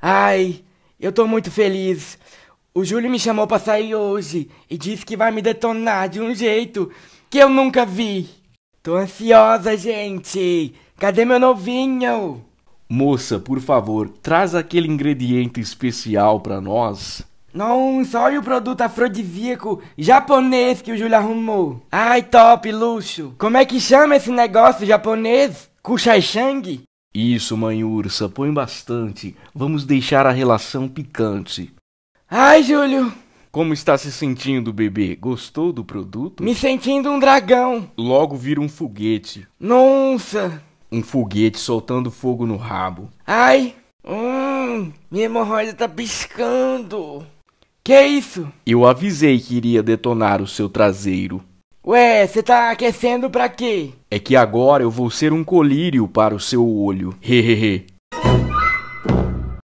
Ai, eu tô muito feliz. O Júlio me chamou pra sair hoje e disse que vai me detonar de um jeito que eu nunca vi. Tô ansiosa, gente. Cadê meu novinho? Moça, por favor, traz aquele ingrediente especial pra nós. Não, só o produto afrodisíaco japonês que o Júlio arrumou. Ai, top, luxo. Como é que chama esse negócio japonês? Kushai Shang? Isso, mãe ursa, põe bastante. Vamos deixar a relação picante. Ai, Júlio! Como está se sentindo, bebê? Gostou do produto? Me sentindo um dragão. Logo vira um foguete. Nossa! Um foguete soltando fogo no rabo. Ai! Hum, minha hemorroida tá piscando. Que é isso? Eu avisei que iria detonar o seu traseiro. Ué, você tá aquecendo pra quê? É que agora eu vou ser um colírio para o seu olho. Hehehe.